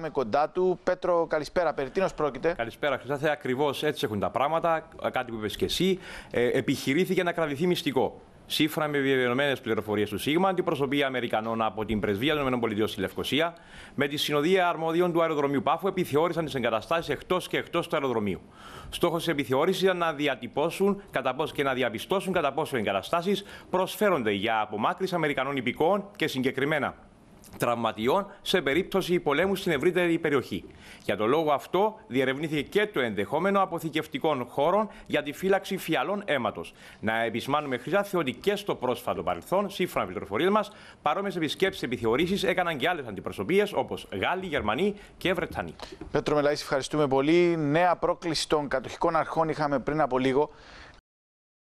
Πάμε κοντά του. Πέτρο, καλησπέρα. Περί τίνος πρόκειται. Καλησπέρα, Χρυσάθε. Ακριβώς έτσι έχουν τα πράγματα. Κάτι που είπες και εσύ. Ε, επιχειρήθηκε να κρατηθεί μυστικό. Σύμφωνα με βεβαιωμένες πληροφορίες του ΣΥΓΜΑ, αντιπροσωπεία Αμερικανών από την πρεσβεία των ΗΠΑ στη Λευκοσία, με τη συνοδεία αρμόδιων του αεροδρομίου Πάφου, επιθεώρησαν τις εγκαταστάσεις εκτός και εκτός του αεροδρομίου. Στόχος της επιθεώρησης ήταν να διατυπώσουν κατά πόσο και να διαπιστώσουν κατά πόσο εγκαταστάσεις προσφέρονται για απομάκρυση Αμερικανών υπηκόων και συγκεκριμένα τραυματιών σε περίπτωση πολέμου στην ευρύτερη περιοχή. Για τον λόγο αυτό, διερευνήθηκε και το ενδεχόμενο αποθηκευτικών χώρων για τη φύλαξη φιαλών αίματος. Να επισημάνουμε χρυσά ότι και στο πρόσφατο παρελθόν, σύμφωνα με πληροφορίες μας, παρόμοιες επισκέψεις επιθεωρήσεις έκαναν και άλλες αντιπροσωπείες όπως Γάλλοι, Γερμανοί και Βρετανοί. Πέτρο Μελάη, ευχαριστούμε πολύ. Νέα πρόκληση των κατοχικών αρχών είχαμε πριν από λίγο